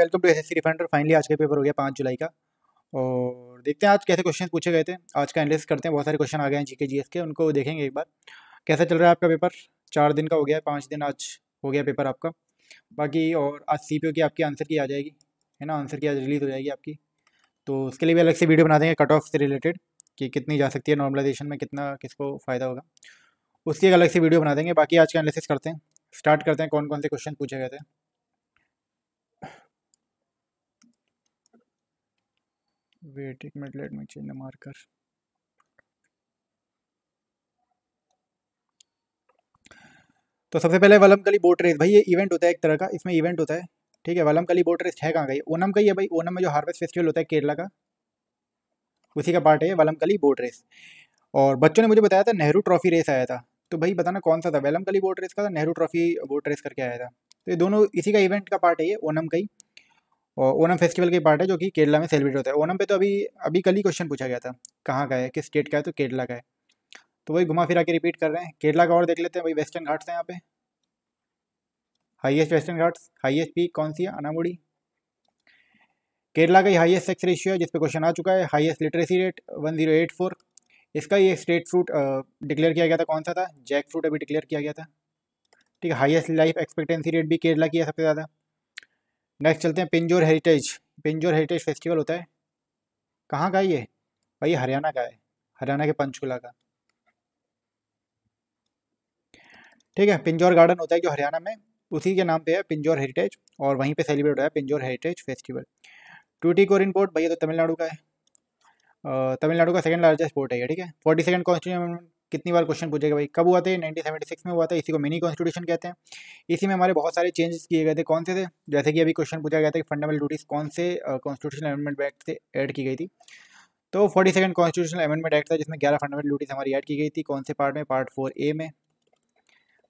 Welcome to एस रिफाइंडर finally आज का पेपर हो गया पाँच जुलाई का और देखते हैं आज कैसे क्वेश्चन पूछे गए थे आज का एनालिसिस करते हैं बहुत सारे क्वेश्चन आ गए हैं जीके जीएस के उनको देखेंगे एक बार कैसा चल रहा है आपका पेपर चार दिन का हो गया है पाँच दिन आज हो गया पेपर आपका बाकी और आज सी की आपकी आंसर की आ जाएगी है ना आंसर की आज रिलीज़ हो जाएगी आपकी तो उसके लिए भी अलग से वीडियो बना देंगे कट ऑफ से रिलेटेड कि कितनी जा सकती है नॉर्मलाइजेशन में कितना किसको फ़ायदा होगा उसकी एक अलग से वीडियो बना देंगे बाकी आज का एनालिसिस करते हैं स्टार्ट करते हैं कौन कौन से क्वेश्चन पूछे गए थे wait a minute let me change the marker तो सबसे पहले वलम कली बोट रेस भाई ये इवेंट होता है एक तरह का इसमें इवेंट होता है ठीक है वलम कली बोट रेस है कहाँ ये ओनम का ही है भाई ओनम में जो हार्वेस्ट फेस्टिवल होता है केरला का उसी का पार्ट है वलम कली बोट रेस और बच्चों ने मुझे बताया था नेहरू ट्रॉफी रेस आया था तो भाई बताना कौन सा था वलम कली बोट रेस का था नेहरू ट्रॉफी बोट रेस करके आया था तो ये दोनों इसी का इवेंट का पार्ट है ये ओनम का ही और ओनम फेस्टिवल की पार्ट है जो कि केरला में सेलिब्रेट होता है ओनम पे तो अभी अभी कल ही क्वेश्चन पूछा गया था कहाँ का है किस स्टेट का है तो केरला का है तो वही घुमा फिरा के रिपीट कर रहे हैं केरला का और देख लेते हैं वही वेस्टर्न घाट्स हैं यहाँ पे highest western Ghats highest peak कौन सी है अनामुड़ी केरला का ही हाईएस्ट सेक्स रेशियो है जिसपे क्वेश्चन आ चुका है highest literacy rate one zero eight four इसका ये स्टेट फ्रूट डिक्लेयर किया गया था कौन सा था जैक फ्रूट अभी डिक्लेयर किया गया था ठीक है हाईएस्ट लाइफ एक्सपेक्टेंसी रेट भी केरला की है सबसे ज़्यादा नेक्स्ट चलते हैं Pinjore heritage Pinjore heritage festival होता है कहाँ का ये भाई हरियाणा का है हरियाणा के पंचकुला का ठीक है पिंजौर गार्डन होता है जो हरियाणा में उसी के नाम पे है पिंजौर हेरिटेज और वहीं पे सेलिब्रेट होता है Pinjore heritage festival Tuticorin port भैया तो तमिलनाडु का है तमिलनाडु का सेकंड लार्जेस्ट पोर्ट है ठीक है फोर्टी सेकंड कॉन्स्टिट्यूशन कितनी बार क्वेश्चन पूछेगा भाई कब हुआ थे सिक्स में हुआ था इसी को मिनी कॉन्स्टिट्यूशन कहते हैं इसी में हमारे बहुत सारे चेंजेस किए गए थे कौन से थे जैसे कि अभी क्वेश्चन पूछा गया था कि फंडामेंटल ड्यूटीज़ कौन से कॉन्स्टिट्यूशनल अमेंडमेंट एक्ट से ऐड की गई थी तो forty second constitutional amendment act था जिसमें ग्यारह फंडामेंटल ड्यूटीज़ हमारी ऐड की गई थी कौन से पार्ट में पार्ट फोर ए में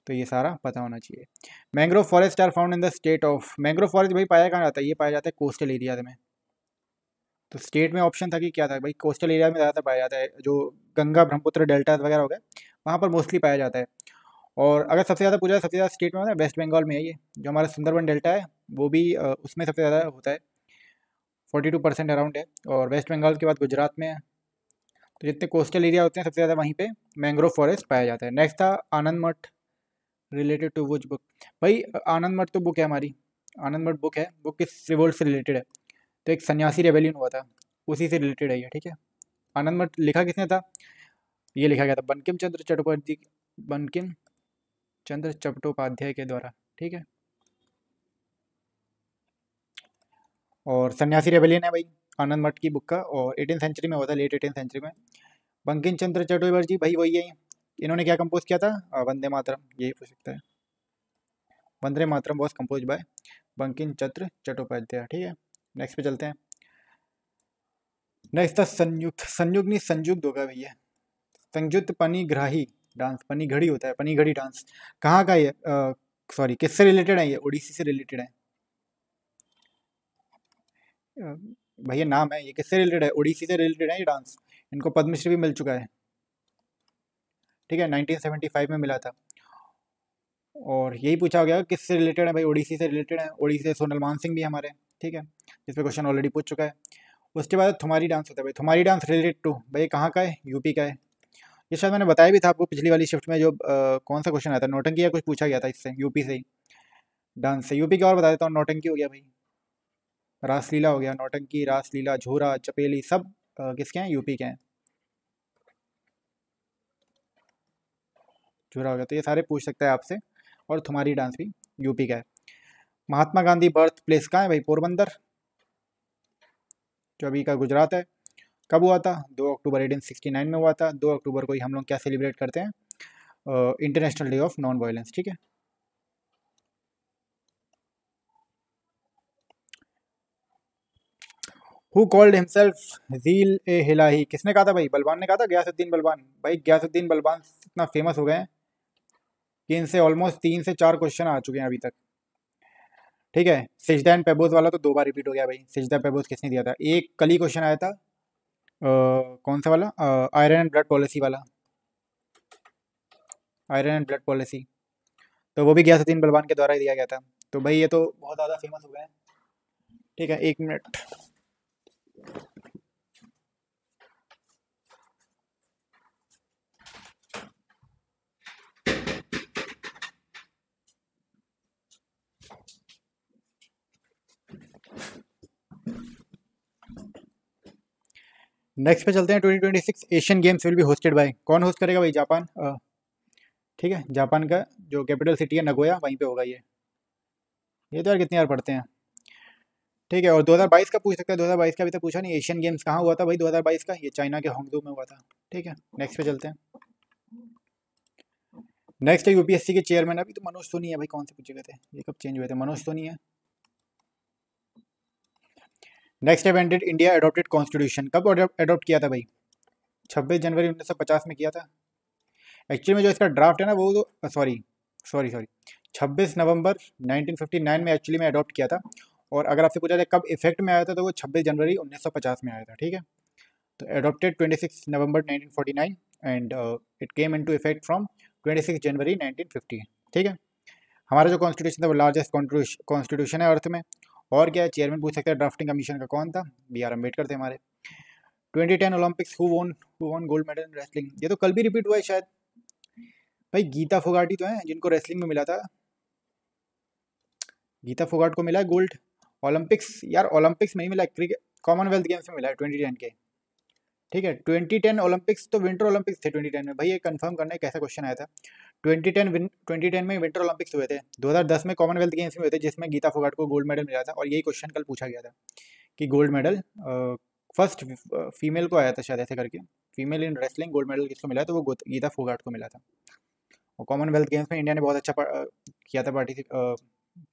तो ये सारा पता होना चाहिए mangrove forest are found in the state of mangrove forest भाई पाया कहाँ जाता है ये पाया जाता है कोस्टल एरिया में तो स्टेट में ऑप्शन था कि क्या था भाई कोस्टल एरिया में ज़्यादातर पाया जाता है जो गंगा ब्रह्मपुत्र डेल्टा वगैरह हो गए वहाँ पर मोस्टली पाया जाता है और अगर सबसे ज़्यादा पूछा सबसे ज़्यादा स्टेट में होता है वेस्ट बंगाल में है ये जो हमारा सुंदरबन डेल्टा है वो भी उसमें सबसे ज़्यादा होता है फोर्टी टू परसेंट अराउंड है और वेस्ट बंगाल के बाद गुजरात में है तो जितने कोस्टल एरिया होते हैं सबसे ज़्यादा वहीं पर मैंग्रोव फॉरेस्ट पाया जाता है नेक्स्ट था आनंद मठ रिलेटेड टू वुज बुक भाई आनंद मठ तो बुक है हमारी आनंद मठ बुक है बुक किस रिवोल्ट से रिलेटेड है तो एक सन्यासी रेवेल्यून हुआ था उसी से रिलेटेड है ये ठीक है आनंद मठ लिखा किसने था ये लिखा गया था बनकिम चंद्र चट्टोपाध्याय बनकिम चंद्र चट्टोपाध्याय के द्वारा ठीक है और सन्यासी रेवेलियन है भाई आनंद मठ की बुक का और एटीन सेंचुरी में हुआ था लेट एटीन सेंचुरी में बंकिम चंद्र चट्टोपाध्याय भाई वही है इन्होंने क्या कंपोज किया था वंदे मातरम यही पूछ सकता है Vande Mataram was composed by Bankim Chandra Chattopadhyay ठीक है नेक्स्ट पे चलते हैं नेक्स्ट था संयुक्त संयुक्त नहीं संयुक्त होगा भैया संयुक्त पनीग्राही डांस पनी घड़ी होता है पनी घड़ी डांस कहाँ का ये सॉरी किससे रिलेटेड है ये ओडिसी से रिलेटेड है भैया नाम है ये किससे रिलेटेड है ओडिसी से रिलेटेड है ये डांस इनको पद्मश्री भी मिल चुका है ठीक है 1975 में मिला था और यही पूछा गया किससे रिलेटेड है भाई ओडिसी से रिलेटेड है ओडिसी से सोनल मान सिंह भी हमारे ठीक है जिसपे क्वेश्चन ऑलरेडी पूछ चुका है उसके बाद थुमारी डांस होता है भाई थुमारी डांस रिलेटेड टू भाई कहाँ का है यूपी का है ये शायद मैंने बताया भी था आपको पिछली वाली शिफ्ट में जो आ, कौन सा क्वेश्चन आया था नोटंकी या कुछ पूछा गया था इससे यूपी से ही डांस से यूपी का और बता देता हूँ नोटंकी हो गया भाई रासलीला हो गया नोटंकी रासलीला झूरा चपेली सब आ, किसके हैं यूपी के हैं झूरा हो गया तो ये सारे पूछ सकता है आपसे और तुम्हारी डांस भी यूपी का है महात्मा गांधी बर्थ प्लेस कहाँ है भाई पोरबंदर जो अभी का गुजरात है कब हुआ था दो अक्टूबर एटीन सिक्सटी नाइन में हुआ था दो अक्टूबर को ही हम लोग क्या सेलिब्रेट करते हैं international day of non violence ठीक है हु कॉल्ड हिमसेल्फ जील ए हिलाही किसने कहा था भाई बलवान ने कहा था ग्यासुद्दीन बलवान भाई ग्यासुद्दीन बलवान इतना फेमस हो गए हैं कि इनसे ऑलमोस्ट तीन से चार क्वेश्चन आ चुके हैं अभी तक ठीक है सिजदा एंड पेबोज वाला तो दो बार रिपीट हो गया भाई सिजदा पेबोज किसने दिया था एक कल ही क्वेश्चन आया था आ, कौन सा वाला आयरन एंड ब्लड पॉलिसी वाला आयरन एंड ब्लड पॉलिसी तो वो भी गया सतीन बलवान के द्वारा ही दिया गया था तो भाई ये तो बहुत ज़्यादा फेमस हो गए हैं ठीक है एक मिनट नेक्स्ट पे चलते हैं 2026 Asian games will be hosted by कौन होस्ट करेगा भाई जापान ठीक है जापान का जो कैपिटल सिटी है नगोया वहीं पे होगा ये ये तो यार कितनी बार पढ़ते हैं ठीक है और 2022 का पूछ सकते हैं 2022 का अभी तक पूछा नहीं एशियन गेम्स कहाँ हुआ था भाई 2022 का ये चाइना के होंगजू में हुआ था ठीक है नेक्स्ट पे चलते हैं नेक्स्ट है यूपीएससी के चेयरमैन अभी तो मनोज सोनी है भाई कौन से पूछे गए थे ये कब चेंज हुए थे मनोज सोनी है next when did India adopted constitution कब एडोप्ट किया था भाई छब्बीस जनवरी उन्नीस सौ पचास में किया था एक्चुअली में जो इसका ड्राफ्ट है ना वो तो सॉरी सॉरी सॉरी छब्बीस नवंबर नाइनटीन फिफ्टी नाइन में एक्चुअली में अडोप्ट किया था और अगर आपसे पूछा जाए कब इफेक्ट में आया था तो वो छब्बीस जनवरी उन्नीस सौ पचास में आया था ठीक है तो twenty six November nineteen nine and it came into effect from six January nineteen fifty ठीक है हमारा जो कॉन्स्टिट्यूशन था वो लार्जेस्ट कॉन्स्टिट्यूशन है अर्थ में और क्या चेयरमैन पूछ सकते हैं ड्राफ्टिंग कमीशन का कौन था बी आर अम्बेडकर थे हमारे 2010 Olympics who won who won gold medal in wrestling ये तो कल भी रिपीट हुआ है शायद भाई गीता फोगाटी तो हैं जिनको रेसलिंग में मिला था गीता फोगाट को मिला है गोल्ड ओलंपिक्स यार ओलंपिक्स में ही मिला क्रिकेट कॉमनवेल्थ गेम्स में मिला है ट्वेंटी के ठीक है ट्वेंटी टेन ओलंपिक्स तो विंटर ओलंपिक्स थे ट्वेंटी में भाई ये कंफर्म करना है कैसा क्वेश्चन आया था ट्वेंटी टेन ट्वेंटी टेन में विंटर ओलंपिक्स हुए थे 2010 में कॉमनवेल्थ गेम्स में हुए थे जिसमें गीता फोगाट को गोल्ड मेडल मिला था और यही क्वेश्चन कल पूछा गया था कि गोल्ड मेडल फर्स्ट फीमेल को आया था शायद ऐसे करके female in wrestling gold medal किसको मिला था वो गीता फोगाट को मिला था और कॉमनवेल्थ गेम्स में इंडिया ने बहुत अच्छा किया था पार्टिसिप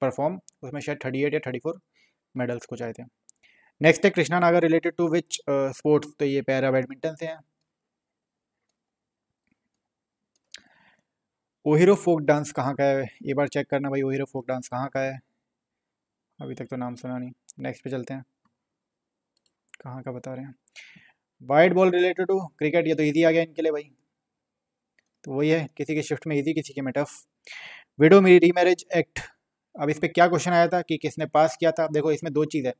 परफॉर्म उसमें शायद थर्टी एट या थर्टी फोर मेडल्स को चाहे थे नेक्स्ट है कृष्णा नागर रिलेटेड टू विच स्पोर्ट्स तो ये पैरा बैडमिंटन से हैं ओहिरो फोक डांस कहाँ का है ये बार चेक करना भाई ओहिरो फोक डांस कहाँ का है अभी तक तो नाम सुना नहीं नेक्स्ट पे चलते हैं कहाँ का बता रहे हैं white ball related to cricket ये तो ईजी आ गया इनके लिए भाई तो वही है किसी के शिफ्ट में ईजी किसी के में टफ विडो मेरी री मैरिज एक्ट अब इस पर क्या क्वेश्चन आया था कि किसने पास किया था देखो इसमें दो चीज़ है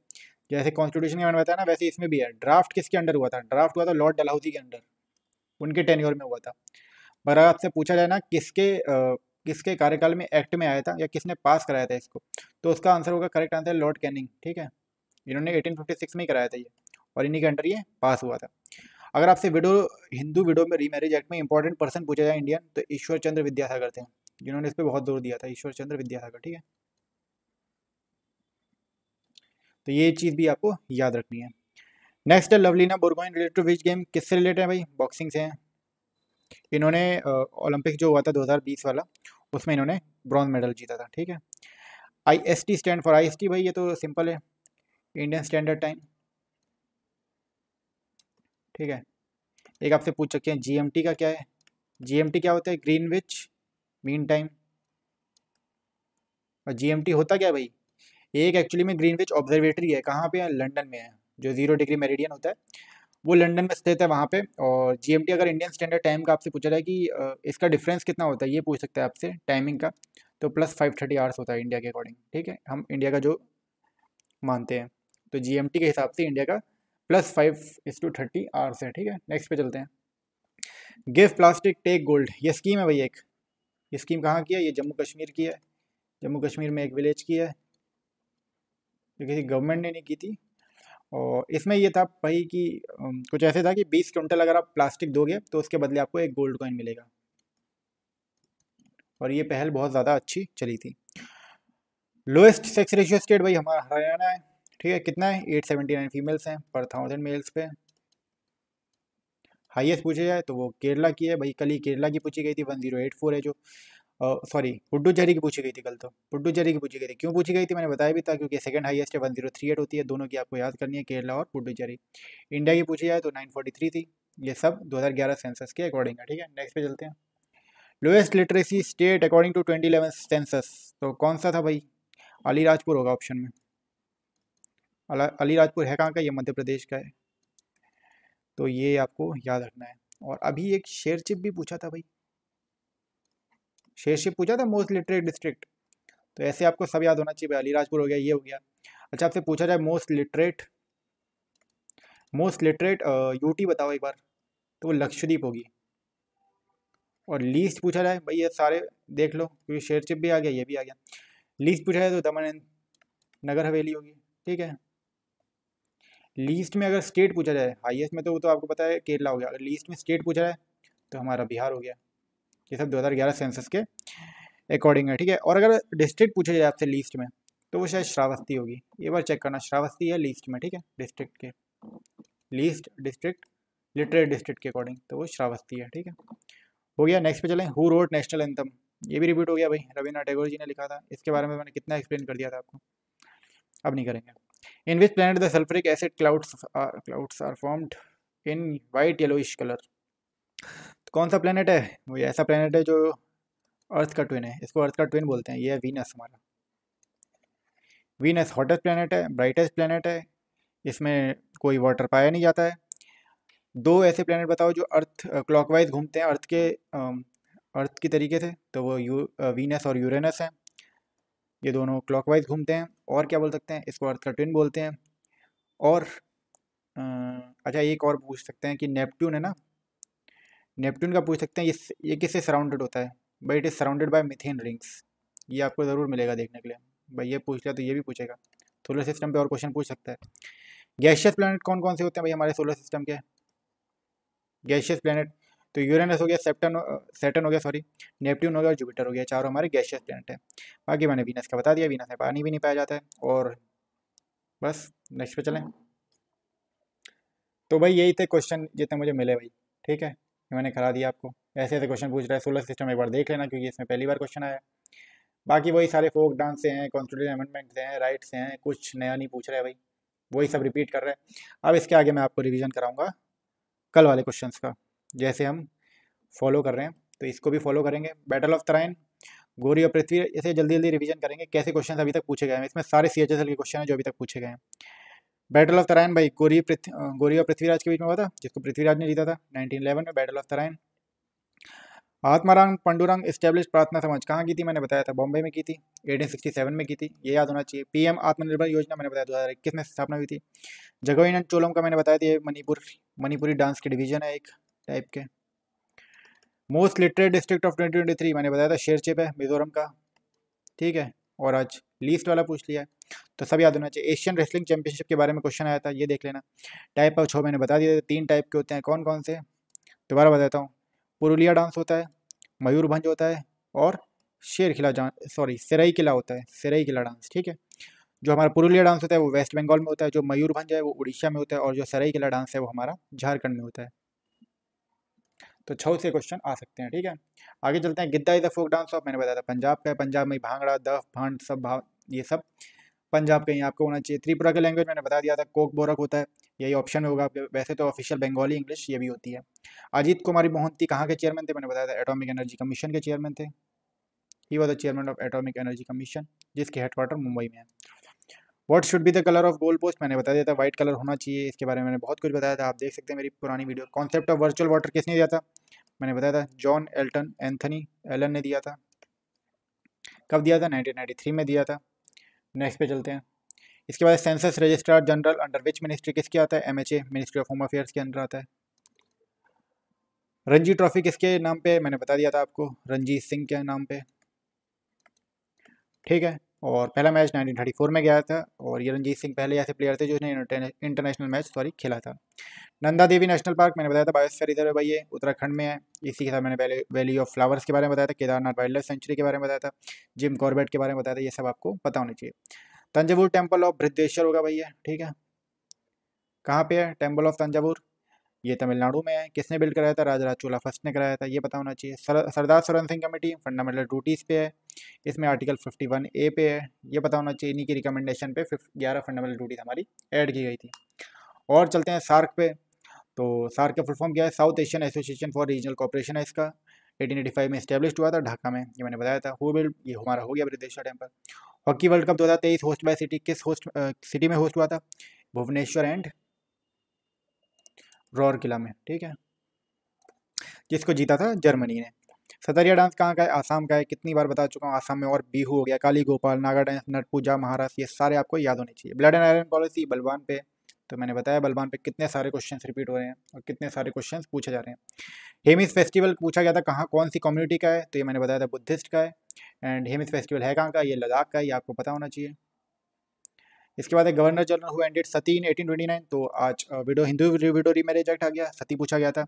जैसे कॉन्स्टिट्यूशन के मैंने बताया ना वैसे इसमें भी है ड्राफ्ट किसके अंडर हुआ था ड्राफ्ट हुआ था लॉर्ड डलहौजी के अंडर उनके टेन्योर में हुआ था पर आपसे पूछा जाए ना किसके किसके कार्यकाल में एक्ट में आया था या किसने पास कराया था इसको तो उसका आंसर होगा करेक्ट आंसर लॉर्ड कैनिंग ठीक है इन्होंने 1856 में ही कराया था ये और इन्हीं के अंडर ये पास हुआ था अगर आपसे विडो हिंदू विडो में रीमैरिज एक्ट में इंपॉर्टेंट पर्सन पूछा जाए इंडियन तो ईश्वर चंद्र विद्यासागर थे जिन्होंने इस पर बहुत जोर दिया था ईश्वर चंद्र विद्यासागर ठीक है तो ये चीज़ भी आपको याद रखनी है नेक्स्ट है Lovlina Borgohain related which game किससे रिलेटेड है भाई बॉक्सिंग से है इन्होंने ओलंपिक जो हुआ था 2020 वाला उसमें इन्होंने ब्रॉन्ज मेडल जीता था ठीक है I S T stand for I भाई ये तो सिंपल है इंडियन स्टैंडर्ड टाइम ठीक है एक आपसे पूछ सकते हैं जीएमटी का क्या है जीएमटी क्या होता है ग्रीनविच मीन टाइम और जी होता क्या है भाई एक एक्चुअली में ग्रीनविच ऑब्जर्वेटरी है कहाँ पे है लंडन में है जो जीरो डिग्री मेरिडियन होता है वो लंदन में स्थित है वहाँ पे और जी अगर इंडियन स्टैंडर्ड टाइम का आपसे पूछा जाए कि इसका डिफरेंस कितना होता है ये पूछ सकते हैं आपसे टाइमिंग का तो प्लस फाइव थर्टी आवर्स होता है इंडिया के अकॉर्डिंग ठीक है हम इंडिया का जो मानते हैं तो जी के हिसाब से इंडिया का plus five is two thirty hours है ठीक है नेक्स्ट पे चलते हैं गिव प्लास्टिक टेक गोल्ड ये स्कीम है भैया एक ये स्कीम कहाँ की है ये जम्मू कश्मीर की है जम्मू कश्मीर में एक विलेज की है जो किसी गवर्नमेंट ने नहीं की थी और इसमें ये था भाई कि कुछ ऐसे था कि बीस क्विंटल अगर आप प्लास्टिक दोगे तो उसके बदले आपको एक गोल्ड कॉइन मिलेगा और ये पहल बहुत ज़्यादा अच्छी चली थी लोएस्ट सेक्स रेशियो स्टेट भाई हमारा हरियाणा है ठीक है कितना है एट सेवेंटी नाइन फीमेल्स हैं पर थाउजेंड मेल्स पे हाईएस्ट पूछे जाए तो वो केरला की है भाई कल ही केरला की पूछी गई थी वन जीरो एट फोर है जो सॉरी पुडुचेरी की पूछी गई थी कल तो पुडुचेरी की पूछी गई थी क्यों पूछी गई थी मैंने बताया भी था क्योंकि सेकंड हाईएस्ट है वन जीरो थ्री एट होती है दोनों की आपको याद करनी है केरला और पुडुचेरी इंडिया की पूछी जाए तो नाइन फोर्टी थ्री थी ये सब दो हज़ार ग्यारह सेंसस के अकॉर्डिंग है ठीक है नेक्स्ट पे चलते हैं lowest literacy state according to twenty eleven census तो कौन सा था भाई अलीराजपुर होगा ऑप्शन में अलीराजपुर है कहाँ का ये मध्य प्रदेश का है तो ये आपको याद रखना है और अभी एक शेरचिप भी पूछा था भाई शेरशिप पूछा था मोस्ट लिटरेट डिस्ट्रिक्ट तो ऐसे आपको सब याद होना चाहिए अलीराजपुर हो गया ये हो गया अच्छा आपसे पूछा जाए most literate most literate UT बताओ एक बार तो वो लक्षद्वीप होगी और लीस्ट पूछा जाए भाई ये सारे देख लो क्योंकि शेरशिप भी आ गया ये भी आ गया लीस्ट पूछा जाए तो दमन नगर हवेली होगी ठीक है लीस्ट में अगर स्टेट पूछा जाए हाईएस्ट में तो वो तो आपको पता है केरला हो गया अगर लीस्ट में स्टेट पूछा जाए तो हमारा बिहार हो गया ये सब 2011 सेंसस के अकॉर्डिंग है ठीक है और अगर डिस्ट्रिक्ट पूछे जाए आपसे लिस्ट में तो वो शायद श्रावस्ती होगी ये बार चेक करना श्रावस्ती है लिस्ट में ठीक है डिस्ट्रिक्ट के लिस्ट डिस्ट्रिक्ट लिटरेट डिस्ट्रिक्ट के अकॉर्डिंग तो वो श्रावस्ती है ठीक है हो गया नेक्स्ट पे चलें हु रोड नेशनल एंथम ये भी रिपीट हो गया भाई रविन्द्रनाथ टैगोर जी ने लिखा था इसके बारे में मैंने कितना एक्सप्लेन कर दिया था आपको अब नहीं करेंगे in which planet the sulphuric acid clouds are clouds are formed in white yellowish colour कौन सा प्लानट है वो ऐसा प्लानट है जो अर्थ का ट्विन है इसको अर्थ का ट्विन बोलते हैं ये है वीनस हमारा वीनस हॉटेस्ट प्लानट है ब्राइटेस्ट प्लानट है इसमें कोई वाटर पाया नहीं जाता है दो ऐसे प्लानट बताओ जो अर्थ क्लॉकवाइज घूमते हैं अर्थ के अर्थ की तरीके से तो वो यू वीनस और यूरेनस हैं ये दोनों क्लॉकवाइज घूमते हैं और क्या बोल सकते हैं इसको अर्थ का ट्विन बोलते हैं और अच्छा एक और पूछ सकते हैं कि नेपट्टून है ना नेपट्टून का पूछ सकते हैं ये ये किससे सराउंडेड होता है भाई it is surrounded by methane rings ये आपको ज़रूर मिलेगा देखने के लिए भाई ये पूछ लिया तो ये भी पूछेगा सोलर सिस्टम पे और क्वेश्चन पूछ सकता है गैशियस प्लानट कौन कौन से होते हैं भाई हमारे सोलर सिस्टम के गैशियस प्लानट तो यूरेनस हो गया सेप्टन सेटन हो गया सॉरी नेपट्यून हो गया और जुपिटर हो गया चारों हमारे गैशियस प्लानट है बाकी मैंने वीनस का बता दिया वीनस में पानी भी नहीं पाया जाता है और बस नेक्स्ट पे चलें तो भाई यही थे क्वेश्चन जितने मुझे मिले भाई ठीक है मैंने करा दिया आपको ऐसे ऐसे क्वेश्चन पूछ रहा है सोलर सिस्टम एक बार देख लेना क्योंकि इसमें पहली बार क्वेश्चन आया बाकी वही सारे फोक डांस से हैं कॉन्स्टिट्यूशन अमेंडमेंट से हैं राइट्स हैं कुछ नया नहीं पूछ रहे भाई वही सब रिपीट कर रहे हैं अब इसके आगे मैं आपको रिविज़न कराऊंगा कल वाले क्वेश्चन का जैसे हम फॉलो कर रहे हैं तो इसको भी फॉलो करेंगे बैटल ऑफ तराइन गोरी और पृथ्वी ऐसे जल्दी जल्दी रिवीजन करेंगे कैसे क्वेश्चन अभी तक पूछे गए हैं इसमें सारे सी के क्वेश्चन हैं जो अभी तक पूछे गए हैं बैटल ऑफ तराइन भाई गोरी पृथ्वी गोरी और पृथ्वीराज के बीच में हुआ था जिसको पृथ्वीराज ने जीता था 1911 में battle of Tarain Atmaram Pandurang establish Prarthana Samaj कहाँ की थी मैंने बताया था बॉम्बे में की थी 1867 में की थी ये याद होना चाहिए पीएम आत्मनिर्भर योजना मैंने बताया दो हज़ार इक्कीस में स्थापना हुई थी जगवीन एंड चोलम का मैंने बताया था ये मणिपुर मणिपुरी डांस के डिवीजन है एक टाइप के most literate district of three मैंने बताया था शेरचेप है मिजोरम का ठीक है और आज लीस्ट वाला पूछ लिया है तो सब याद होना चाहिए एशियन रेसलिंग चैंपियनशिप के बारे में क्वेश्चन आया था ये देख लेना टाइप ऑफ छो मैंने बता दिया तीन टाइप के होते हैं कौन कौन से दोबारा बताता हूँ पुरुलिया डांस होता है मयूरभंज होता है और शेर किला सॉरी सिरई किला होता है सिरई किला डांस ठीक है जो हमारा पुरुलिया डांस होता है वो वेस्ट बंगाल में होता है जो मयूरभंज है वो उड़ीसा में होता है और जो सराई किला डांस है वो हमारा झारखंड में होता है तो छऊ से क्वेश्चन आ सकते हैं ठीक है आगे चलते हैं Giddha is a folk dance of मैंने बताया था पंजाब का है पंजाब में भांगड़ा दफ भांड सब भाव ये सब पंजाब के ही आपको होना चाहिए त्रिपुरा के लैंग्वेज मैंने बता दिया था कोक बोरक होता है यही ऑप्शन होगा आपके वैसे तो ऑफिशियल बंगाली इंग्लिश ये भी होती है अजीत कुमारी मोहंती कहाँ के चेयरमैन थे मैंने बताया था एटॉमिक एनर्जी कमीशन के चेयरमैन थे he was the chairman of atomic energy commission जिसके हेडक्वार्टर मुंबई में है what should be the colour of goal post मैंने बता दिया था वाइट कलर होना चाहिए इसके बारे में मैंने बहुत कुछ बताया था आप देख सकते हैं मेरी पुरानी video concept of virtual water किसने दिया था मैंने बताया था जॉन एल्टन एंथनी एलन ने दिया था कब दिया था नाइनटीन में दिया था नेक्स्ट पे चलते हैं इसके बाद census registrar general under which ministry किसके आता है MHA ministry of home affairs के अंडर आता है रणजी ट्रॉफी किसके नाम पे मैंने बता दिया था आपको रणजीत सिंह के नाम पे ठीक है और पहला मैच 1934 में गया था और ये रंजीत सिंह पहले ऐसे प्लेयर थे जिसने इंटरनेशनल मैच सॉरी खेला था नंदा देवी नेशनल पार्क मैंने बताया था बायोस्फीयर रिजर्व है भाई ये उत्तराखंड में है इसी के साथ मैंने पहले वैली ऑफ फ्लावर्स के बारे में बताया था केदारनाथ वाइल्ड लाइफ सेंचुरी के बारे में बताया था जिम कॉर्बेट के बारे में बताया था ये सब आपको पता होना चाहिए तंजावुर टेम्पल ऑफ बृद्धेश्वर होगा भैया ठीक है कहाँ पे है टेम्पल ऑफ तंजावुर ये तमिलनाडु में है किसने बिल्ड कराया था राजराज चोला फर्स्ट ने कराया था ये पता होना चाहिए Sardar Saran Singh committee fundamental duties पे है इसमें आर्टिकल 51 ए पे है ये पता होना चाहिए इन्हीं की रिकमेंडेशन पे ग्यारह फंडामेंटल ड्यूटीज़ हमारी ऐड की गई थी और चलते हैं सार्क पे तो सार्क का फुलफॉर्म क्या है south Asian association for regional cooperation है इसका एटीन में स्टेब्लिश हुआ था ढाका में ये मैंने बताया था हु बिल्ड ये हमारा हो गया ब्रिदेशा टेम्पल हॉकी वर्ल्ड कप तेईस होस्ट बाय सिटी किस होस्ट सिटी में होस्ट हुआ था भुवनेश्वर एंड रोर किला में ठीक है जिसको जीता था जर्मनी ने सदरिया डांस कहाँ का है आसाम का है कितनी बार बता चुका हूँ आसाम में और बीहू हो गया काली गोपाल नागा डांस नट पूजा महाराष्ट्र ये सारे आपको याद होने चाहिए ब्लड एंड आयरन पॉलिसी बलवान पे तो मैंने बताया बलवान पे कितने सारे क्वेश्चन रिपीट हो रहे हैं और कितने सारे क्वेश्चन पूछे जा रहे हैं हेमिस फेस्टिवल पूछा गया था कहाँ कौन सी कम्युनिटी का है तो ये मैंने बताया था बुद्धिस्ट का है एंड हेमिस फेस्टिवल है कहाँ का ये लद्दाख का है ये आपको पता होना चाहिए इसके बाद एक गवर्नर जनरल हुआ एंडेड सती इन एटीन तो आज widow Hindu widow remarriage act आ गया सती पूछा गया था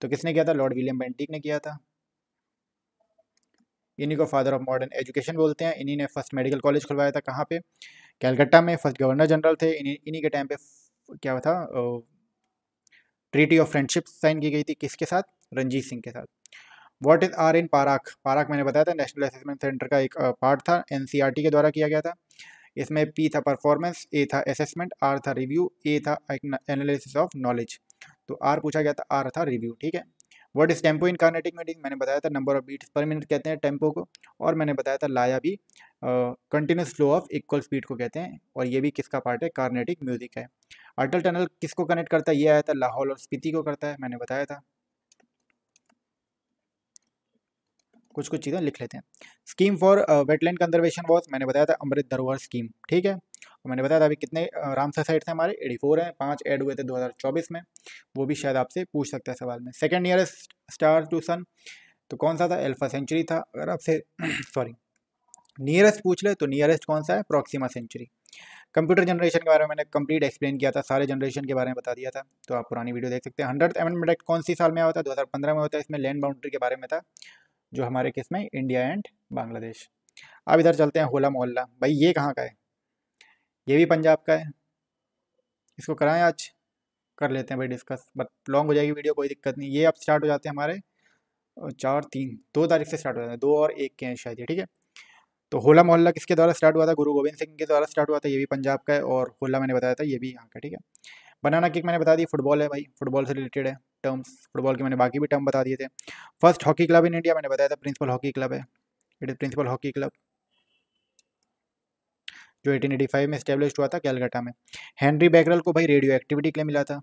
तो किसने किया था लॉर्ड विलियम बेंटिक ने किया था इन्हीं को फादर ऑफ मॉडर्न एजुकेशन बोलते हैं इन्हीं ने फर्स्ट मेडिकल कॉलेज खुलवाया था कहाँ पे कैलकटा में फर्स्ट गवर्नर जनरल थे इन्हीं के टाइम पे क्या था ट्रीटी ऑफ फ्रेंडशिप साइन की गई थी किसके साथ रंजीत सिंह के साथ what is R in PARAKH PARAKH मैंने बताया था नेशनल असेसमेंट सेंटर का एक पार्ट था एन e के द्वारा किया गया था इसमें पी था परफॉर्मेंस ए था असेसमेंट आर था रिव्यू ए था एनालिसिस ऑफ नॉलेज तो आर पूछा गया था आर था रिव्यू ठीक है what is tempo in Carnatic meeting मैंने बताया था number of beats per minute कहते हैं टेम्पो को और मैंने बताया था लाया भी continuous flow of equal speed को कहते हैं और ये भी किसका पार्ट है कार्नेटिक म्यूजिक है अटल टनल किसको कनेक्ट करता है ये आया था लाहौल और स्पीति को करता है मैंने बताया था कुछ कुछ चीज़ें लिख लेते हैं scheme for wetland conservation was मैंने बताया था अमृत धरोहर स्कीम ठीक है और मैंने बताया था अभी कितने uh, रामसर साइट्स हैं हमारे एटी फोर हैं पाँच ऐड हुए थे 2024 में वो भी शायद आपसे पूछ सकता है सवाल में second nearest star to sun तो कौन सा था एल्फा सेंचुरी था अगर आपसे सॉरी नियरेस्ट पूछ ले तो नियरेस्ट कौन सा है प्रोक्सीमा सेंचुरी कंप्यूटर जनरेशन के बारे में मैंने कंप्लीट एक्सप्लेन किया था सारे जनरेशन के बारे में बता दिया था तो आप पुरानी वीडियो देख सकते हैं हंड्रेड एमेंडमेंट एक्ट कौन सी साल में आया था 2015 में होता है इसमें लैंड बाउंड्री के बारे में था जो हमारे किस में इंडिया एंड बांग्लादेश अब इधर चलते हैं होला मोहल्ला भाई ये कहाँ का है ये भी पंजाब का है इसको कराएं आज कर लेते हैं भाई डिस्कस बट लॉन्ग हो जाएगी वीडियो कोई दिक्कत नहीं ये अब स्टार्ट हो जाते हैं हमारे चार तीन दो तारीख से स्टार्ट हो जाते हैं दो और एक के हैं शायद ये ठीक है तो होला मोहल्ला किसके द्वारा स्टार्ट हुआ था गुरु गोविंद सिंह के द्वारा स्टार्ट हुआ था ये भी पंजाब का है और होला मैंने बताया था ये भी यहाँ का ठीक है बनाना किक मैंने बता दी फुटबॉल है भाई फुटबॉल से रिलेटेड है टर्म्स फुटबॉल के मैंने बाकी भी टर्म बता दिए थे first hockey club in India मैंने बताया था प्रिंसिपल हॉकी क्लब है it is principal hockey club जो 1885 में स्टेब्लिश हुआ था कैलकाटा में हेनरी बैगरल को भाई रेडियो एक्टिविटी के लिए मिला था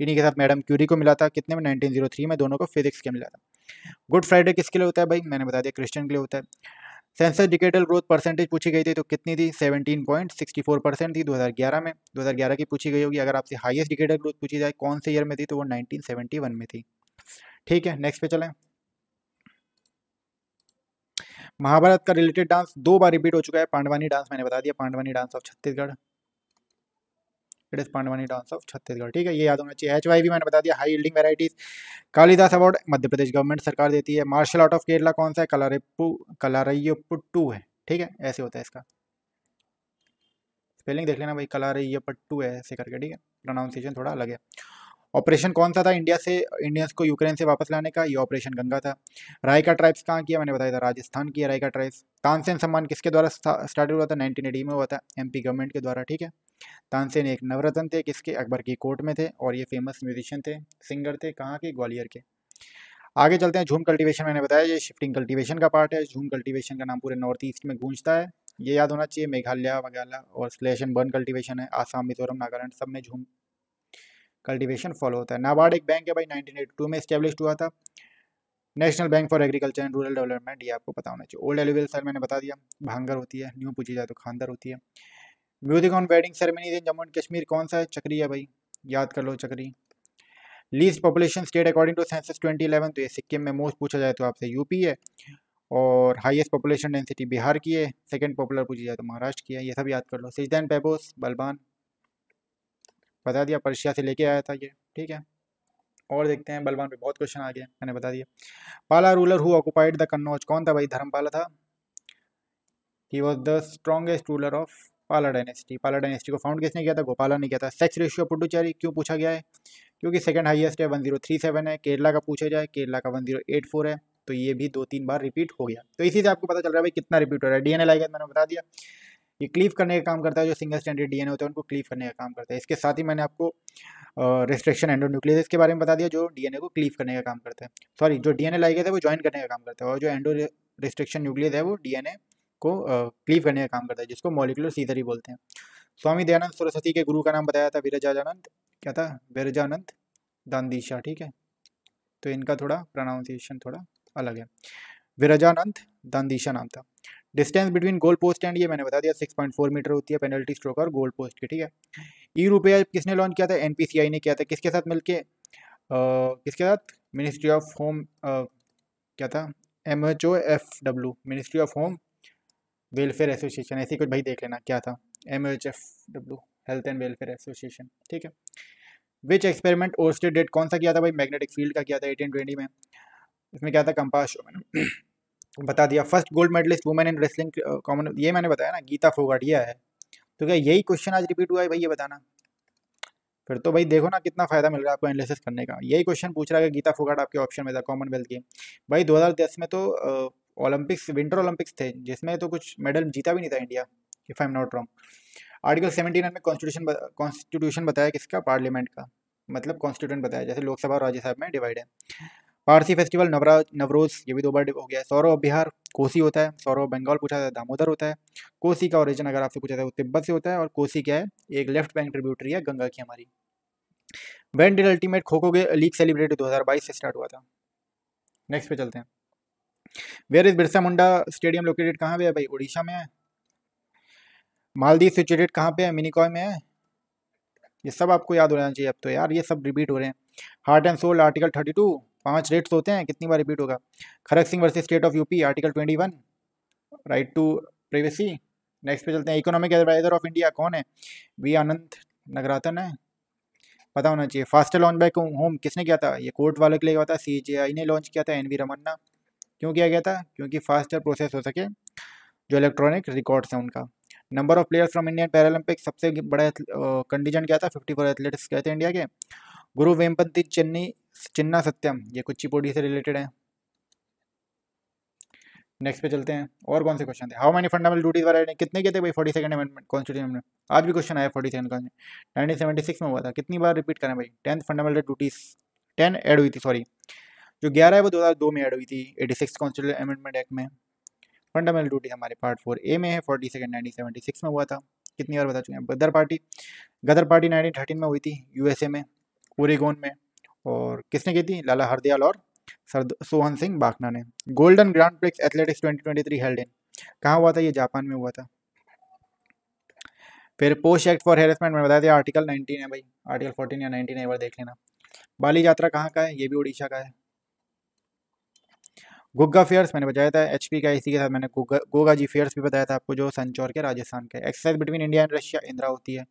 इन्हीं के साथ मैडम क्यूरी को मिला था कितने में 1903 में दोनों को फिजिक्स के मिला था गुड फ्राइडे किसके लिए होता है भाई मैंने बता दिया क्रिश्चियन के लिए होता है सेंसस डिकेटल ग्रोथ परसेंटेज पूछी गई थी तो कितनी थी 17.64 परसेंट थी 2011 में 2011 की पूछी गई होगी अगर आपसे हाईएस्ट डिकेटल ग्रोथ पूछी जाए कौन से ईयर में थी तो वो 1971 में थी ठीक है नेक्स्ट पे चलें महाभारत का रिलेटेड डांस दो बार रिपीट हो चुका है पांडवानी डांस मैंने बता दिया Pandavani dance of Chhattisgarh it is Pandavani dance of Chhattisgarh ठीक है ये याद होना चाहिए एच वाई भी मैंने बता दिया high yielding varieties Kalidas award Madhya Pradesh government सरकार देती है मार्शल आर्ट ऑफ केरला कौन सा है कलारेपू कलारैयपुट्टू है ठीक है ऐसे होता है इसका स्पेलिंग देख लेना भाई कलारैयपट्टू है ऐसे करके ठीक है प्रोनाउंसिएशन थोड़ा अलग है ऑपरेशन कौन सा था इंडिया से इंडियंस को यूक्रेन से वापस लाने का ये ऑपरेशन गंगा था रायका ट्राइब्स कहाँ किया मैंने बताया था राजस्थान की रायका ट्राइब्स तानसेन सम्मान किसके द्वारा स्टार्ट हुआ था नाइनटीन में हुआ था एमपी गवर्नमेंट के द्वारा ठीक है तानसेन एक नवरत्न थे किसके अकबर की कोर्ट में थे और ये फेमस म्यूजिशियन थे सिंगर थे कहाँ के ग्वालियर के आगे चलते हैं झूम कल्टीवेशन मैंने बताया ये शिफ्टिंग कल्टीवेशन का पार्ट है झूम कल्टीवेशन का नाम पूरे नॉर्थ ईस्ट में गूंजता है ये याद होना चाहिए मेघालय वगैरह और स्लेशन बर्न कल्टीवेशन है आसाम मिजोरम नागालैंड सब में झूम कल्टीवेशन फॉलो होता है नाबार्ड एक बैंक है भाई 1982 में स्टेब्लिश हुआ था national bank for agriculture and rural development ये आपको पता होना चाहिए ओल्ड एलिवेल सर मैंने बता दिया भांगर होती है न्यू पूछी जाए तो खानदर होती है music on wedding ceremonies in Jammu and Kashmir कौन सा है चक्री है भाई याद कर लो Chakri least population state according to census 2011 तो ये सिक्किम में मोस्ट पूछा जाए तो आपसे यूपी है और हाईएस्ट पॉपुलेशन डेंसिटी बिहार की है सेकंड पॉपुलर पूछी जाए तो महाराष्ट्र की है ये सब याद कर लो सिजदैन पेबोस बलबान बता दिया पर्शिया से लेके आया था ये ठीक है और देखते हैं बलबान पर बहुत क्वेश्चन आ गया मैंने बता दिया Pala ruler who occupied the Kannauj कौन था भाई धर्मपाला था he was the strongest ruler of Pala dynasty Pala dynasty को फाउंड किसने किया था गोपाला ने किया था सेक्स रेशियो पुडुचेरी क्यों पूछा गया है क्योंकि सेकंड हाईएस्ट है वन जीरो थ्री सेवन है केरला का पूछा जाए केरला का वन जीरो एट फोर है तो ये भी दो तीन बार रिपीट हो गया तो इसी से आपको पता चल रहा है भाई कितना रिपीट हो रहा है डी एन मैंने बता दिया ये क्लीव करने का काम करता है जो सिंगल स्टैंडर्ड डीएनए होता है उनको क्लीव करने का काम करता है इसके साथ ही मैंने आपको रिस्ट्रिक्शन न्यूक्लियस के बारे में बता दिया जो डीएनए को क्लीव करने का काम करता है सॉरी जो डीएनए लाइगेज है वो ज्वाइन करने का काम करता है और जो एंडो रिस्ट्रिक्शन न्यूक्लियस है वो डीएनए को क्लीव करने का काम करता है जिसको मोलिकुलर ही बोलते हैं स्वामी दयानंद सरस्वती के गुरु का नाम बताया था विरजानंद क्या था विरजानंद दानदीशा ठीक है तो इनका थोड़ा प्रोनाउंसिएशन थोड़ा अलग है विरजानंद दानदीशा नाम था distance between goal post and ये मैंने बता दिया 6.4 मीटर होती है पेनल्टी स्ट्रोक और गोल पोस्ट की ठीक है ई रुपया किसने लॉन्च किया था एनपीसीआई ने किया था किसके साथ मिलके किसके साथ मिनिस्ट्री ऑफ होम क्या था M H O F W ministry of home welfare association ऐसी कुछ भाई देख लेना क्या था M H F W health and welfare association ठीक है विच एक्सपेरिमेंट ओस्टेड डेट कौन सा किया था भाई मैग्नेटिक फील्ड का किया था एटीन ट्वेंटी में इसमें क्या था कंपास शो मैंने बता दिया first gold medallist women in wrestling common ये मैंने बताया ना गीता फोगाटिया है तो क्या यही क्वेश्चन आज रिपीट हुआ है भाई ये बताना फिर तो भाई देखो ना कितना फ़ायदा मिल रहा है आपको एनालिसिस करने का यही क्वेश्चन पूछ रहा है कि गीता फोगाट आपके ऑप्शन में था कॉमनवेल्थ गेम भाई दो में तो uh, ओलंपिक्स विंटर ओलंपिक्स थे जिसमें तो कुछ मेडल जीता भी नहीं था India if I am not wrong article seventy nine में कॉन्स्टिट्यूशन कॉन्स्टिट्यूशन बताया किसका पार्लियामेंट का मतलब कॉन्स्टिट्यूंट बताया जैसे लोकसभा और राज्यसभा में डिवाइड है पारसी फेस्टिवल नवराज नवरोज ये भी दो बार हो गया है सौरव बिहार कोसी होता है सौरव बंगाल पूछा जाता है दामोदर होता है कोसी का ओरिजिन अगर आपसे पूछा जाए वो तिब्बत से होता है और कोसी क्या है एक लेफ्ट बैंक ट्रिब्यूटरी है गंगा की हमारी वेन अल्टीमेट खो खो लीग सेलिब्रेट बाईस से स्टार्ट हुआ था नेक्स्ट पे चलते हैं where is Birsa Munda stadium located कहाँ पे है भाई उड़ीसा में है मालदीव सिचुएटेड कहाँ पे है मिनीकॉय में है ये सब आपको याद हो जाना चाहिए अब तो यार ये सब रिपीट हो रहे हैं heart and soul article thirty two पाँच रेट्स होते हैं कितनी बार रिपीट होगा Kharak Singh versus state of UP article twenty one right to privacy next पे चलते हैं इकोनॉमिक एडवाइजर ऑफ इंडिया कौन है वी आनंद नगरातन है पता होना चाहिए फास्टर लॉन्च बैक होम किसने किया था ये कोर्ट वाले के लिए हुआ था सी ने लॉन्च किया था एन वी रमन्ना क्यों किया गया था क्योंकि फास्टर प्रोसेस हो सके जो इलेक्ट्रॉनिक रिकॉर्ड्स हैं उनका number of players from Indian Paralympic सबसे बड़ा कंडीजन क्या था फिफ्टी एथलीट्स गए थे इंडिया के गुरु वेमपंथी चन्नी चिन्ना सत्यम ये कुचिपोडी से रिलेटेड है नेक्स्ट पे चलते हैं और कौन से क्वेश्चन थे हाउ मेनी फंडामेंटल ड्यूटीज वाले कितने के थे भाई फोर्टी सेकंड अमेंडमेंट कॉन्स्टिट्यूशन में आज भी क्वेश्चन आया forty second nineteen seventy six में हुआ था कितनी बार रिपीट करें भाई tenth fundamental duties ten add हुई थी सॉरी जो ग्यारह है वो दो हज़ार दो में ऐड हुई थी eighty six constitution amendment act में फंडामेंटल ड्यूटी हमारे पार्ट फोर ए में है forty second nineteen seventy six में हुआ था कितनी बार बता चुके हैं Ghadar party Ghadar party nineteen thirteen में हुई थी यूएसए में ओरेगोन में और किसने की थी लाला हरदयाल और सर सोहन सिंह बाखना ने golden grand prix athletics twenty three held in कहाँ हुआ था ये जापान में हुआ था फिर पोस्ट एक्ट फॉर हेरसमेंट में बताया था आर्टिकल नाइनटीन है भाई आर्टिकल फोर्टीन या नाइनटीन है एक बार देख लेना बाली यात्रा कहाँ का है ये भी उड़ीसा का है गुग्गा फेयर्स मैंने बताया था एचपी का इसी के साथ मैंने गोगा, गोगा जी फेयर्स भी बताया था आपको जो संचौर के राजस्थान का exercise between India and Russia Indira होती है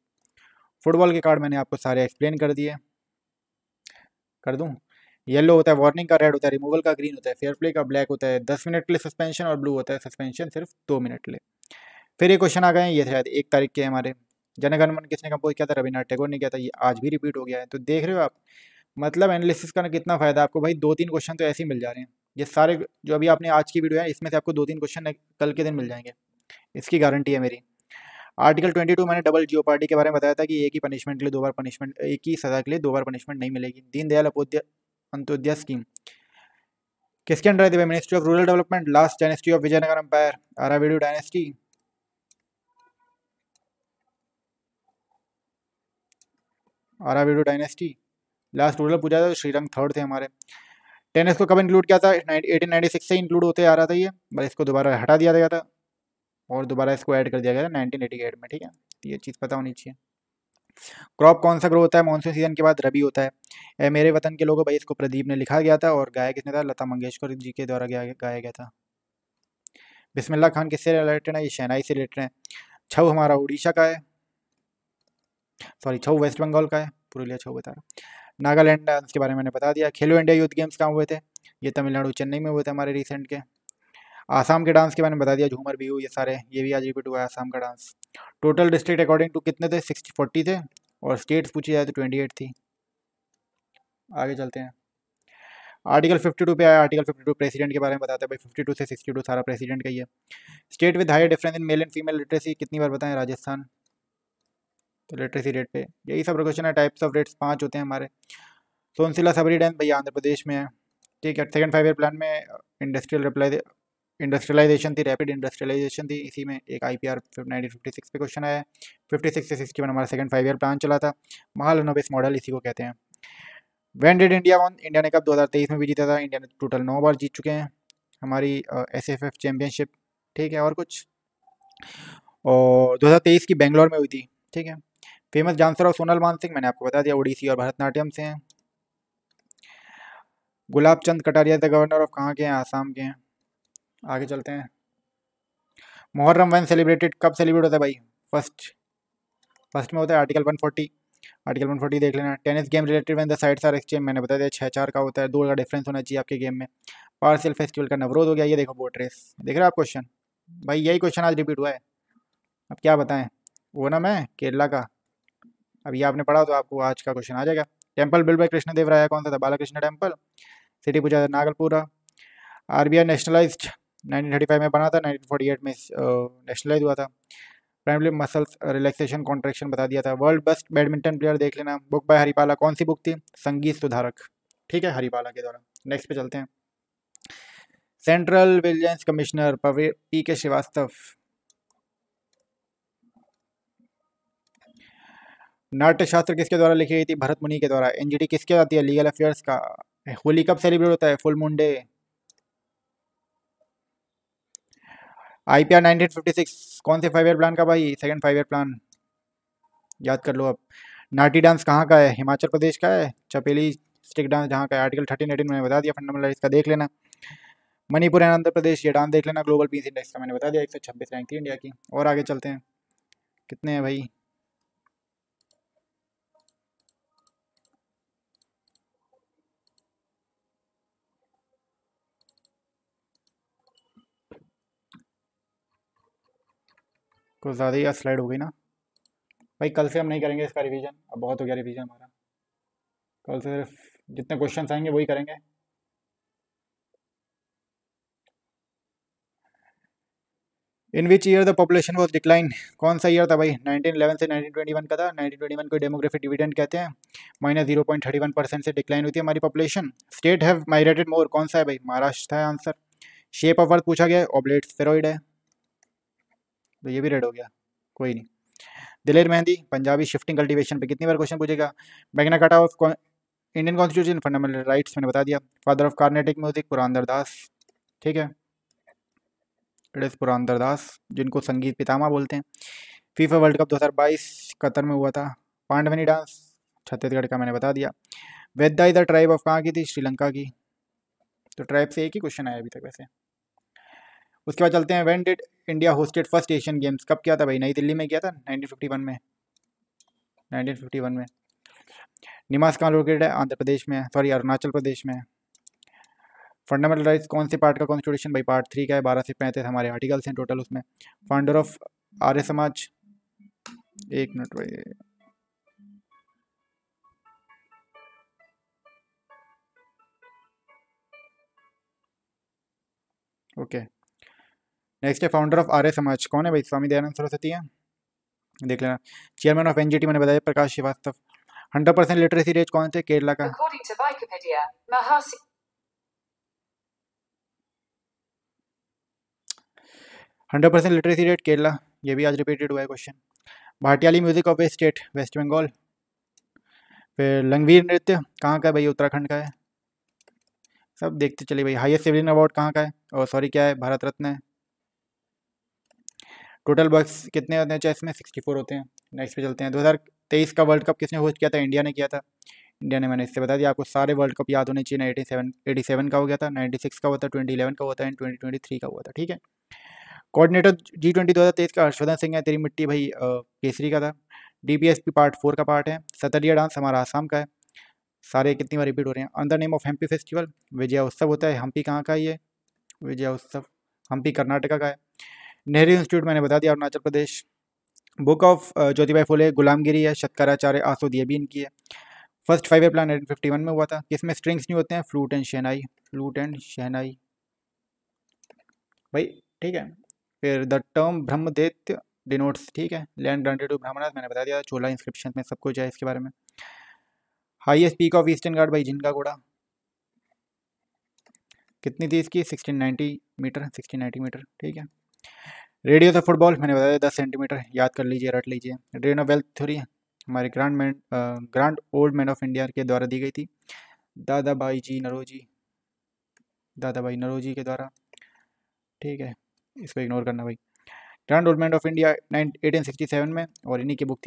फुटबॉल के कार्ड मैंने आपको सारे एक्सप्लेन कर दिए कर दूँ येलो होता है वार्निंग का रेड होता है रिमूवल का ग्रीन होता है फेयर प्ले का ब्लैक होता है दस मिनट के लिए सस्पेंशन और ब्लू होता है सस्पेंशन सिर्फ दो मिनट के लिए फिर ये क्वेश्चन आ गए हैं ये शायद एक तारीख के हमारे जनगणमन किसने कंपोज किया था रविनाथ टैगोर ने किया था ये आज भी रिपीट हो गया है तो देख रहे हो आप मतलब एनालिसिस का कितना फ़ायदा आपको भाई दो तीन क्वेश्चन तो ऐसे ही मिल जा रहे हैं ये सारे जो अभी आपने आज की वीडियो है इसमें से आपको दो तीन क्वेश्चन कल के दिन मिल जाएंगे इसकी गारंटी है मेरी आर्टिकल 22 मैंने डबल जियो पार्टी के बारे में बताया था कि एक ही पनिशमेंट के लिए दो बार पनिशमेंट एक ही सज़ा के लिए दो बार पनिशमेंट नहीं मिलेगी दीनदयाल अपोद्य अंत्योदय स्कीम किसके अंडर है ministry of rural development last dynasty of Vijayanagara empire Aravidu dynasty Aravidu dynasty last rural पूछा था श्रीरंग थर्ड थे हमारे टेन को कब इंक्लूड किया था एटीन नाइन्टी सिक्स से इंक्लूड होते आ रहा था ये बस इसको दोबारा हटा दिया गया था और दोबारा इसको ऐड कर दिया गया था नाइनटीन एटी एट में ठीक है ये चीज़ पता होनी चाहिए क्रॉप कौन सा ग्रो होता है मानसून सीजन के बाद रबी होता है ए, मेरे वतन के लोगों भाई इसको प्रदीप ने लिखा गया था और गाया किसने था लता मंगेशकर जी के द्वारा गाया गाया गया था बिस्मिल्ला खान किससे रिलेटेड है ये शहनाई से रिलेटेड है छऊ हमारा उड़ीसा का है सॉरी छऊ वेस्ट बंगाल का है पुरुलिया छऊ बता रहा नागालैंड उसके बारे में मैंने बता दिया खेलो इंडिया यूथ गेम्स कहाँ हुए थे ये तमिलनाडु चेन्नई में हुए थे हमारे रिसेंट के आसाम के डांस के बारे में बता दिया झूमर बिहू ये सारे ये भी आज रिपीट हुआ है आसाम का dance total district according to कितने थे सिक्सटी फोर्टी थे और स्टेट्स पूछी जाए तो ट्वेंटी एट थी आगे चलते हैं आर्टिकल फिफ्टी टू पे आया आर्टिकल टू प्रेसिडेंट के बारे में बताते हैं भाई टू से सिक्सटी टू सारा प्रेसिडेंट का ही है state with high difference in male and female literacy कितनी बार बताएं राजस्थान तो लिटरेसी रेट पे यही सब क्वेश्चन है टाइप्स ऑफ रेट्स पाँच होते हैं हमारे सोनसिला सबरी डैम भैया आंध्र प्रदेश में है ठीक है सेकंड फाइव ईयर प्लान में इंडस्ट्रियल रिप्लाई इंडस्ट्रियलाइजेशन थी रैपिड इंडस्ट्रियलाइजेशन थी इसी में एक I P R nineteen fifty six पे क्वेश्चन आया फिफ्टी सिक्स से सिक्सटी वन हमारा सेकंड फाइव ईयर प्लान चला था महालनोबिस मॉडल इसी को कहते हैं when did India when India ने कब दो हज़ार तेईस में भी जीता था इंडिया ने टोटल नौ बार जीत चुके हैं हमारी एस एफ एफ चैम्पियनशिप ठीक है और कुछ और दो हज़ार तेईस की बेंगलोर में हुई थी ठीक है फेमस डांसर और सोनल मान सिंह मैंने आपको बता दिया उड़ीसी और भरतनाट्यम से हैं Gulab Chand Kataria the governor of कहाँ के हैं आसाम के हैं आगे चलते हैं मुहर्रम वन सेलिब्रेटेड कब सेलिब्रेट होता है भाई फर्स्ट फर्स्ट में होता है आर्टिकल 140 आर्टिकल 140 देख लेना tennis game related when the sides are exchange मैंने बता दिया छः चार का होता है दो का डिफरेंस होना चाहिए आपके गेम में पार्सल फेस्टिवल का नवरोध हो गया ये देखो बोट रेस देख रहे हो आप क्वेश्चन भाई यही क्वेश्चन आज रिपीट हुआ है अब क्या बताएं वो ना मैं केरला का अब ये आपने पढ़ा तो आपको आज का क्वेश्चन आ जाएगा temple build by Krishna Deva कौन सा था बालाकृष्ण टेम्पल सिटी पूछा था नागलपुरा आरबीआई नेशनलाइज्ड 1935 में बना था नाइनटीन में नेशनलाइज हुआ था प्राइमरी मसल्स रिलैक्सेशन कॉन्ट्रेक्शन बता दिया था वर्ल्ड बेस्ट बैडमिंटन प्लेयर देख लेना बुक बाय हरिपाला कौन सी बुक थी संगीत सुधारक ठीक है हरिपाला के द्वारा नेक्स्ट पे चलते हैं सेंट्रल विजिलेंस कमिश्नर पवे पी के श्रीवास्तव नाट्यशास्त्र किसके द्वारा लिखी गई थी भरत मुनि के द्वारा एनजीटी किसके आती है लीगल अफेयर्स का होली कब सेलिब्रेट होता है फुल मुंडे आईपीआर 1956 कौन से फाइव ईयर प्लान का भाई सेकंड फाइव ईयर प्लान याद कर लो अब नाटी डांस कहाँ का है हिमाचल प्रदेश का है चपेली स्टिक डांस जहाँ का है आर्टिकल थर्टीन एटीन मैंने बता दिया फंडामेंटल इसका देख लेना मणिपुर एंड आंध्र प्रदेश ये डांस देख लेना ग्लोबल पीस इंडेक्स का मैंने बता दिया एक सौ छब्बीस रैंक थी इंडिया की और आगे चलते हैं कितने हैं भाई कुछ ज़्यादा ही स्लाइड हो गई ना भाई कल से हम नहीं करेंगे इसका रिवीजन अब बहुत हो गया रिवीजन हमारा कल से सिर्फ जितने क्वेश्चन आएंगे वही करेंगे in which year the population was decline कौन सा ईयर था भाई 1911 से 1921 का था 1921 को डेमोग्राफिक डिविडेंड कहते हैं minus zero point thirty one percent से डिक्लाइन हुई थी हमारी population state have migrated more कौन सा है भाई महाराष्ट्र था आंसर शेप ऑफ अर्थ पूछा गया ऑबलेट ओब्लेट है तो ये भी रेड हो गया कोई नहीं दिलेर मेहंदी पंजाबी शिफ्टिंग कल्टीवेशन पे कितनी बार क्वेश्चन पूछेगा magna carta of Indian constitution fundamental rights मैंने बता दिया father of Carnatic music Purandara Das ठीक है इट इज़ पुरांदर दास जिनको संगीत पितामा बोलते हैं फीफा वर्ल्ड कप दो कतर में हुआ था पांडवनी डांस छत्तीसगढ़ का मैंने बता दिया वेद्दा इधर ट्राइब ऑफ कहाँ की थी श्रीलंका की तो ट्राइब से एक ही क्वेश्चन आया अभी तक वैसे उसके बाद चलते हैं when did India hosted first Asian games कब किया था भाई नई दिल्ली में किया था नाइनटीन फिफ्टी वन में नाइनटीन फिफ्टी वन में निमास कहाँ लोकेटेड है आंध्र प्रदेश में सॉरी अरुणाचल प्रदेश में फंडामेंटल राइट्स कौन से पार्ट का कॉन्स्टिट्यूशन भाई पार्ट थ्री का है बारह से पैंतीस हमारे आर्टिकल्स हैं टोटल उसमें फाउंडर ऑफ आर्य समाज एक मिनट भाई ओके okay. नेक्स्ट है फाउंडर ऑफ आर्य समाज कौन है भाई स्वामी दयानंद सरस्वती है देख लेना चेयरमैन ऑफ एनजीटी मैंने बताया Prakash Srivastava hundred percent literacy rate कौन से केरला का hundred percent literacy rate Kerala ये भी आज रिपीटेड हुआ है question Bhatiyali music of a state West Bengal फिर लंगवीर नृत्य कहाँ का है भाई उत्तराखंड का है सब देखते चलिए भाई हाईएस्ट सिविलियन अवार्ड कहाँ का है और oh, सॉरी क्या है भारत रत्न है टोटल बक्स कितने होते हैं चेस में सिक्सटी फोर होते हैं नेक्स्ट पे चलते हैं दो हज़ार तेईस का वर्ल्ड कप किसने होस्ट किया था इंडिया ने किया था इंडिया ने मैंने इससे बता दिया आपको सारे वर्ल्ड कप याद होने चाहिए नाइनटी सेवन एटी सेवन का हो गया था नाइन्टी सिक्स का हुआ था ट्वेंटी इलेवन का हुआ था एंड ट्वेंटी ट्वेंटी थ्री का हुआ था ठीक है कोऑर्डिनेटर जी ट्वेंटी दो हज़ार तेईस का हर्षवर्धन सिंह है तेरी मिट्टी भाई केसरी का था D S P part four का पार्ट है सतरिया डांस हमारा आसाम का है सारे कितनी बार रिपीट हो रहे हैं अंदर name of Hampi festival Vijaya Utsav होता है हम्पी कहाँ का ये विजया उत्सव हम्पी कर्नाटका का है नेहरू इंस्टीट्यूट मैंने बता दिया अरुणाचल प्रदेश बुक ऑफ ज्योतिबाई फुले गुलामगिरी है शतकराचार्य आसोद भी इनकी है first five plan eighteen fifty one में हुआ था किसमें स्ट्रिंग्स नहीं होते हैं flute and shehnai flute and shehnai भाई ठीक है फिर द टर्म ब्रह्मदेत्य डिनोट्स ठीक है लैंड ग्रांटेड टू ब्राह्मण मैंने बता दिया चोला इंस्क्रिप्शन में सब कुछ है इसके बारे में हाईएस्ट पीक ऑफ ईस्टर्न गार्ड भाई जिनका घोड़ा कितनी थी इसकी नाइन्टी मीटर नाइन्टी मीटर ठीक है रेडियो था फुटबॉल मैंने बताया दस सेंटीमीटर याद कर लीजिए रट लीजिए ड्रेन वेल्थ थ्योरी हमारे grand man grand old man of India के द्वारा दी गई थी दादा भाई जी नरोजी दादा भाई नरोजी के द्वारा ठीक है इसको इग्नोर करना भाई grand old man of India eighteen sixty seven में और इन्हीं की बुक थी